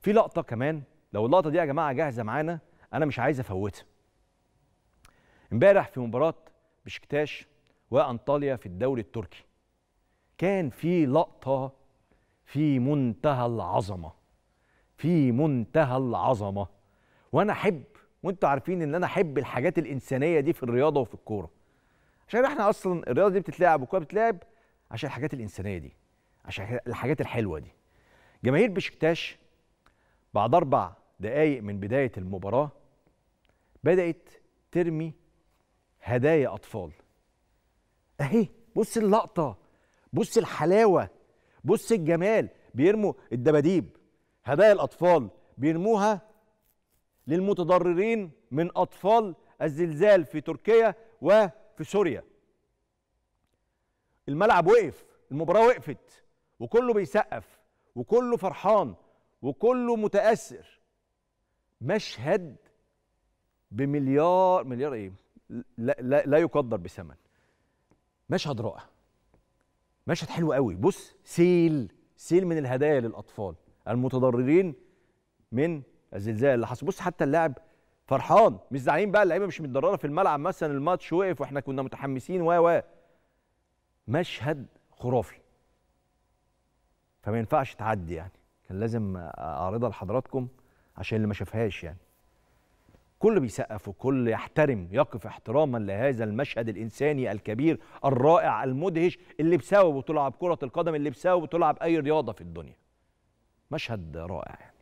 في لقطه كمان لو اللقطه دي يا جماعه جاهزه معانا انا مش عايز افوتها امبارح في مباراه بشكتاش وانطاليا في الدوري التركي كان في لقطه في منتهى العظمه في منتهى العظمه وانا احب وانتوا عارفين ان انا احب الحاجات الانسانيه دي في الرياضه وفي الكوره عشان احنا اصلا الرياضه دي بتتلعب والكوره بتتلعب عشان الحاجات الانسانيه دي عشان الحاجات الحلوه دي جماهير بشكتاش بعد أربع دقايق من بداية المباراة بدأت ترمي هدايا أطفال أهي بص اللقطة بص الحلاوة بص الجمال بيرموا الدباديب هدايا الأطفال بيرموها للمتضررين من أطفال الزلزال في تركيا وفي سوريا الملعب وقف المباراة وقفت وكله بيسقف وكله فرحان وكله متاثر مشهد بمليار مليار ايه لا, لا, لا يقدر بثمن مشهد رائع مشهد حلو قوي بص سيل سيل من الهدايا للاطفال المتضررين من الزلزال اللي حصل بص حتى اللاعب فرحان مش زعلان بقى اللعيبه مش متضرره في الملعب مثلا الماتش وقف واحنا كنا متحمسين و و مشهد خرافي فما ينفعش تعدي يعني كان لازم اعرضها لحضراتكم عشان اللي ما شافهاش يعني كل بيسقف وكل يحترم يقف احتراما لهذا المشهد الانساني الكبير الرائع المدهش اللي بسببه تلعب كره القدم اللي بسببه تلعب اي رياضه في الدنيا مشهد رائع يعني.